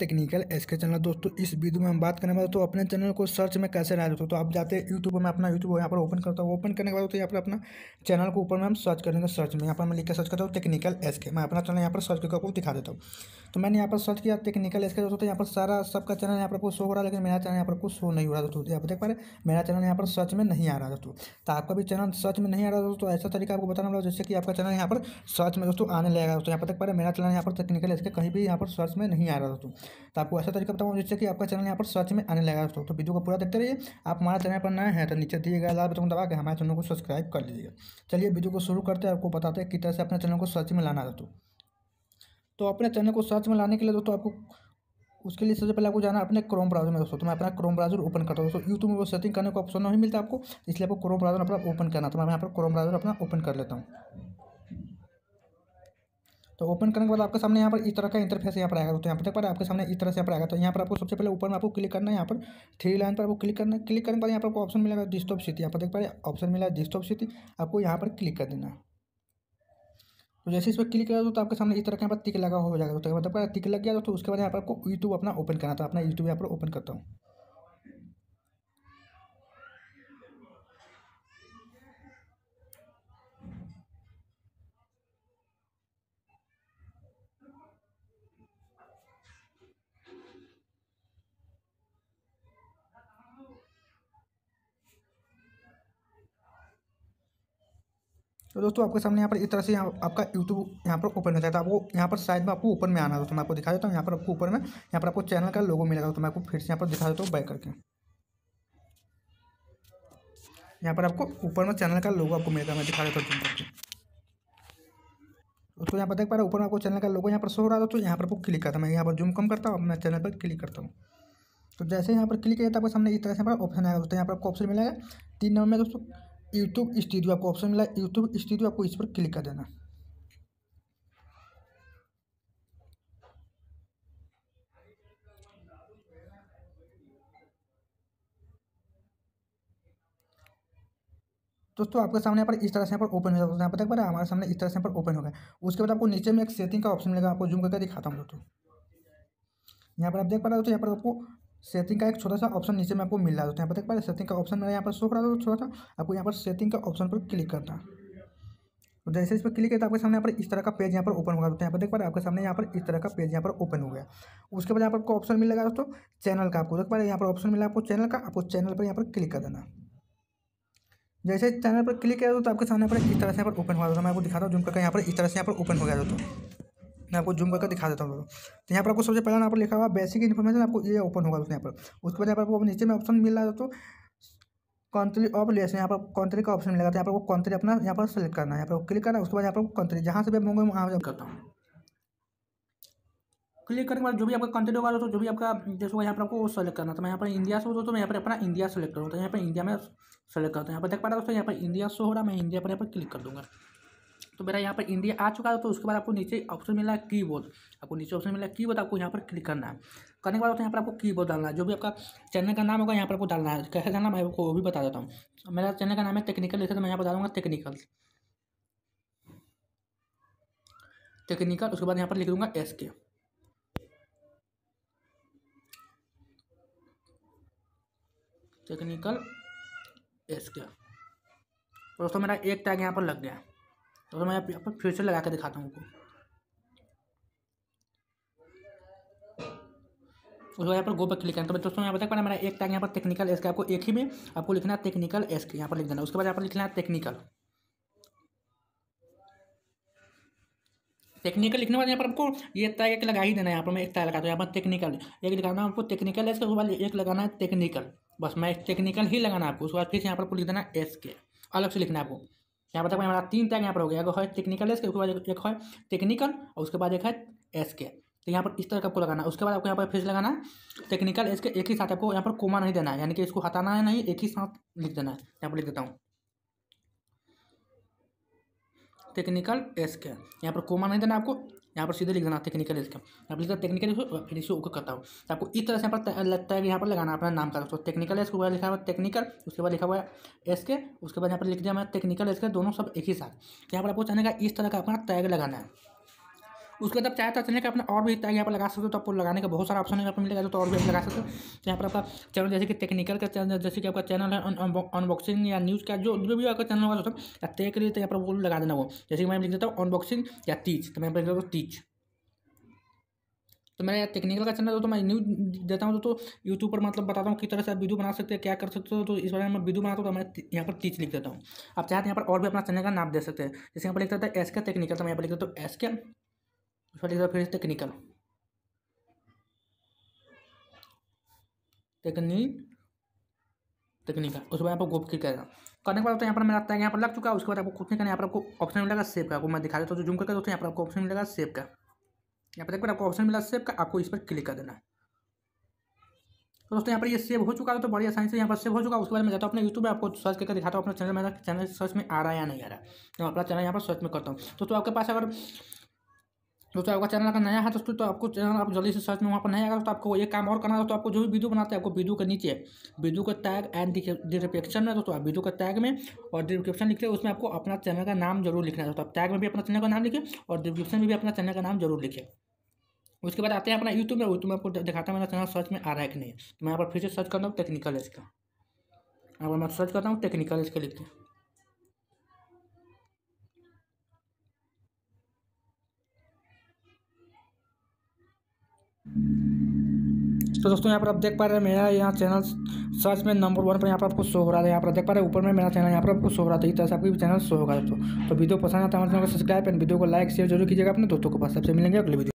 technical S के channel दोस्तों इस वीडियो में हम बात करने वाले तो अपने चैनल को सर्च में कैसे ला दोस्तों तो आप जाते हैं यूट्यूब में अपना यूट्यूब यहाँ पर ओपन करता हूँ ओपन करने के बाद तो यहाँ पर अपना चैनल को ऊपर में हम सर्च करेंगे सर्च में यहाँ पर मैं लिख के सर्च करता हूँ टेक्निकल एस के मैं अपना चैनल यहाँ पर सर्च करके आपको दिखा देता हूँ तो मैंने यहाँ पर सर्च किया टेक्निकल एस के दोस्तों यहाँ पर सारा सबका चैनल यहाँ पर आपको शो हो रहा है लेकिन मेरा चैनल यहाँ पर कुछ शो नहीं हो रहा दोस्तों यहाँ पर देख पा रहे मेरा चैनल यहाँ पर सर्च में नहीं आ रहा दोस्तों तो आपका भी चैनल सर्च में नहीं आ रहा दोस्तों ऐसा तरीका आपको बताना वाला जैसे कि आपका चैनल यहाँ पर सर्च में दोस्तों आने लगेगा दोस्तों यहाँ पर देख पा रहे मेरा चैनल यहाँ पर टेक्निकल एस के कहीं भी यहाँ पर सर्च में नहीं आ रहा दोस्तों तो आपको ऐसा तरीका बताऊँ जिससे कि आपका चैनल यहाँ पर सर्च में आने लगा दोस्तों तो वीडियो को पूरा देखते रहिए आप हमारे चैनल पर नए हैं तो नीचे दिए गए लाल बटन दबा के हमारे चैनल को सब्सक्राइब कर लीजिएगा चलिए वीडियो को शुरू करते हैं आपको बताते हैं कि तरह से अपने चैनल को सर्च में लाना दोस्तों तो अपने चैनल को सर्च में लाने के लिए दोस्तों आपको उसके लिए सबसे पहले आपको जाना अपने क्रोम ब्राउजर में दोस्तों तो मैं अपना क्रोम ब्राउजर ओपन करता हूँ दोस्तों यूट्यूब में वो सेटिंग करने का ऑप्शन नहीं मिलता आपको इसलिए आपको क्रोम ब्राउजर अपना ओपन करना तो मैं यहाँ पर क्रोम ब्राउजर अपना ओपन कर लेता हूँ तो ओपन करने के बाद आपके सामने यहाँ पर इस तरह का इंटरफेस यहाँ पर आएगा तो यहाँ पर आपके सामने इस तरह से यहाँ पर आएगा तो यहाँ पर आपको सबसे पहले ऊपर में आपको क्लिक करना है यहाँ पर थ्री लाइन पर आपको क्लिक करना है क्लिक करने के बाद यहाँ पर आपको ऑप्शन मिलेगा डिस्टॉप सिटी यहाँ पर देख पा रहे ऑप्शन मिला डिस्टॉप सिटी आपको यहाँ पर क्लिक कर देना तो जैसे इस पर क्लिक करो तो आपके सामने इस तरह का यहाँ पर टिक लगा हो जाएगा तो मतलब टिक लग गया तो उसके बाद यहाँ पर आपको यूट्यूब अपना ओपन करना था अपना यूट्यूब यहाँ पर ओपन करता हूँ तो दोस्तों आपके सामने यहाँ पर इस तरह से यहाँ आपका यूट्यूब यहाँ पर ओपन हो जाता है आपको यहाँ पर साइड में आपको ऊपर में आना दोस्तों मैं आपको दिखा देता हूँ यहाँ पर आपको ऊपर में यहाँ पर आपको चैनल का लोगो मिलेगा तो मैं आपको फिर से यहाँ पर दिखा देता हूँ बाय करके यहाँ पर आपको ऊपर में चैनल का लोगो आपको मिलेगा मैं दिखा देता हूँ करके उसको यहाँ पर देख पा रहे ऊपर में आपको चैनल का लोगो यहाँ पर शो हो रहा था तो यहाँ पर आपको क्लिक करता मैं यहाँ पर जूम कम करता हूँ मैं चैनल पर क्लिक करता हूँ तो जैसे यहाँ पर क्लिक किया है आपके सामने इस तरह से यहाँ पर ऑप्शन आएगा दोस्तों यहाँ पर आपको ऑप्शन मिलेगा तीन नंबर में दोस्तों यूट्यूब स्टूडियो आपको ऑप्शन मिला यूट्यूब स्टूडियो आपको इस पर क्लिक कर देना दोस्तों आपके सामने यहाँ पर इस तरह से यहाँ पर ओपन हो जाता है यहाँ पर देख पा रहे हमारे सामने इस तरह से यहाँ पर ओपन हो गया उसके बाद आपको नीचे में एक सेटिंग का ऑप्शन मिलेगा आपको जूम करके दिखाता हूँ दोस्तों यहाँ पर आप देख पा रहे हो तो यहाँ पर आपको सेटिंग का एक छोटा सा ऑप्शन नीचे में आपको मिल रहा है यहाँ पर देख पा रहे सेटिंग का ऑप्शन मेरा यहाँ पर शो करा था छोटा सा आपको यहाँ पर सेटिंग का ऑप्शन पर क्लिक करना तो जैसे इस पर क्लिक किया है आपके सामने यहाँ पर इस तरह का पेज यहाँ पर ओपन होगा दोस्तों यहाँ पर देख पा रहे आपके सामने यहाँ पर इस तरह का पेज यहाँ पर ओपन हो गया उसके बाद यहाँ पर आपको ऑप्शन मिलेगा दोस्तों चैनल का आपको देख पा रहे यहाँ पर ऑप्शन मिला आपको चैनल का आपको चैनल पर यहाँ पर क्लिक कर देना जैसे चैनल पर क्लिक किया तो आपके सामने पर इस तरह से यहाँ पर ओपन हुआ दोस्तों मैं आपको दिखाता हूँ जिनका यहाँ पर इस तरह से यहाँ पर ओपन हो गया दोस्तों मैं आपको जूम करके दिखा देता हूँ तो यहाँ पर आपको सबसे पहला यहाँ पर लिखा हुआ बेसिक इन्फॉर्मेशन आपको ये ओपन होगा उसमें यहाँ पर उसके बाद यहाँ पर आपको नीचे में ऑप्शन मिल रहा है दोस्तों कंट्री ऑफ लेस यहाँ पर कंट्री का ऑप्शन मिलेगा तो यहाँ पर कंट्री अपना यहाँ पर सेलेक्ट करना है यहाँ पर क्लिक करना है उसके बाद यहाँ पर कंट्री जहाँ से भी होंगे वहाँ पर करता हूँ क्लिक करने के बाद जो भी आपका कंट्री होगा दोस्तों जो भी आपका देश होगा यहाँ पर आपको वो सेलेक्ट करना तो मैं यहाँ पर इंडिया से हो दोस्तों मैं यहाँ पर अपना इंडिया सेलेक्ट करूँ तो यहाँ पर इंडिया में सेलेक्ट करता हूँ यहाँ पर देख पा रहा दोस्तों यहाँ पर इंडिया से हो रहा है मैं इंडिया पर यहाँ पर क्लिक कर दूँगा तो मेरा यहाँ पर इंडिया आ चुका है तो उसके बाद आपको नीचे ऑप्शन मिला है की बोर्ड आपको नीचे ऑप्शन मिला है की बोर्ड आपको यहाँ पर क्लिक करना है करने के बाद यहाँ पर आपको की बोर्ड डालना है जो भी आपका चैनल का नाम होगा यहाँ पर आपको डालना है कैसे डालना मैं आपको वो भी बता देता हूँ मेरा चैनल का नाम है टेक्निकल लिखा तो मैं यहाँ पर डालूंगा टेक्निकल टेक्निकल उसके बाद यहाँ पर लिख दूंगा एस के टेक्निकल एस के दोस्तों मेरा एक टैग यहाँ पर लग गया तो, यहाँ मैं फिर फ्यूचर लगा के दिखाता हूँ उनको उसके बाद यहाँ पर गो पर क्लिक करना तो दोस्तों यहाँ पर देख मेरा एक टैग यहाँ पर टेक्निकल एस के आपको एक ही में आपको लिखना है टेक्निकल एस के यहाँ पर लिख देना उसके बाद यहाँ पर लिखना है टेक्निकल टेक्निकल लिखने वाले यहाँ पर आपको ये टैग एक लगा ही देना है यहाँ पर मैं एक टैग लगाता हूँ यहाँ पर टेक्निकल एक लगाना आपको टेक्निकल एस के उसके बाद एक लगाना है टेक्निकल बस मैं टेक्निकल ही लगाना आपको उसके बाद फिर यहाँ पर आपको लिख देना एस के अलग से लिखना है आपको यहाँ पर देखो हमारा तीन टैग यहाँ पर हो गया एक है टेक्निकल एस के उसके बाद एक है टेक्निकल और उसके बाद एक है एस के तो यहाँ पर इस तरह का आपको लगाना उसके बाद आपको यहाँ पर फिर लगाना टेक्निकल एस के एक ही साथ आपको यहाँ पर कोमा नहीं देना है यानी कि इसको हटाना है नहीं एक ही साथ लिख देना है यहाँ पर लिख देता हूँ टेक्निकल एस के यहाँ पर कोमा नहीं देना आपको यहाँ पर सीधे लिख देना टेक्निकल इसका यहाँ पर लिखा टेक्निकल फिर इसी ओके करता हूँ तो आपको इस तरह से यहाँ पर लगता है कि यहाँ पर लगाना अपना नाम का दोस्तों टेक्निकल इसके बाद लिखा हुआ टेक्निकल उसके बाद लिखा हुआ है एस के उसके बाद यहाँ पर लिख दिया हमारा टेक्निकल एस के दोनों सब एक ही साथ तो यहाँ पर आपको चाहने का इस तरह का अपना टैग लगाना है उसके बाद चाहे तो चैनल का अपना और भी यहाँ पर लगा सकते हो तो आपको लगाने का बहुत सारा ऑप्शन यहाँ पर मिलेगा तो और भी आप लगा सकते हो तो यहाँ पर आपका चैनल जैसे कि टेक्निकल का चैनल जैसे कि आपका चैनल है अनबॉक्सिंग या न्यूज़ का जो भी आपका चैनल होगा दोस्तों या तय करिए तो यहाँ पर वो लगा देना वो जैसे कि मैं लिख देता हूँ अनबॉक्सिंग या तीच तो मैं लिख देता हूँ तीच तो मेरा टेक्निकल का चैनल तो मैं न्यूज तो देता हूँ तो, यूट्यूब पर मतलब बताता हूँ किस तरह से आप वीडियो बना सकते हैं क्या कर सकते हो तो इस बारे में मैं वीडियो बनाता हूँ तो मैं यहाँ पर तीच लिख देता हूँ आप चाहते हैं तो यहाँ पर और भी अपना चैनल का नाम दे सकते हैं जैसे यहाँ पर लिख देता है एस के टेक्निकल तो मैं यहाँ पर लिख देता हूँ एस के उसके लिख दो फिर टेक्निकल टेक्निक टेक्निकल उसके बाद आपको गोप क्लिक करेगा करने के बाद तो यहाँ पर मेरा आता है यहाँ पर लग चुका है उसके बाद आपको कुछ नहीं करना यहाँ पर आपको ऑप्शन मिलेगा सेव का आपको मैं दिखा देता हूँ जूम करके दोस्तों यहाँ पर आपको ऑप्शन मिलेगा सेव का यहाँ पर देखकर आपको ऑप्शन मिला सेव का आपको इस पर क्लिक कर देना है तो दोस्तों यहाँ पर ये सेव हो चुका है तो बड़ी आसानी से यहाँ पर सेव हो चुका है उसके बाद मैं जाता हूँ अपने यूट्यूब में आपको सर्च करके दिखाता हूँ अपने चैनल में चैनल सर्च में आ रहा है या नहीं आ रहा है तो मैं अपना चैनल यहाँ पर सर्च में करता हूँ तो, तो आपके पास अगर दोस्तों तो आपका चैनल अगर नया है दोस्तों तो आपको चैनल आप जल्दी से सर्च में वहाँ पर नहीं आएगा तो आपको एक काम और करना है दोस्तों आपको जो भी वीडियो बनाते हैं आपको वीडियो के नीचे वीडियो का टैग एंड डिस्क्रिप्शन में दोस्तों तो आप वीडियो का टैग में और डिस्क्रिप्शन लिखे उसमें आपको अपना चैनल का नाम जरूर लिखना है दोस्तों आप टैग में भी अपना चैनल का नाम लिखे और डिस्क्रिप्शन में भी अपना चैनल का नाम जरूर लिखे उसके बाद आते हैं अपना यूट्यूब में यूट्यूब में आपको दिखाता है मेरा चैनल सर्च में आ रहा है कि नहीं तो मैं यहाँ पर फिर से सर्च करता हूँ टेक्निकल इसका यहाँ पर मैं सर्च करता हूँ टेक्निकल इसका लिखते हैं तो दोस्तों यहाँ पर आप देख पा रहे हैं मेरा यहाँ चैनल सर्च में नंबर वन पर यहाँ पर आपको शो हो रहा है यहाँ पर देख पा रहे हैं ऊपर में मेरा चैनल यहाँ पर आपको शो हो रहा था तो इस तरह से आपकी चैनल शो होगा दोस्तों तो वीडियो पसंद आता है हमारे चैनल को सब्सक्राइब एंड वीडियो को लाइक शेयर जरूर कीजिएगा अपने दोस्तों के पास सबसे मिलेंगे अगले वीडियो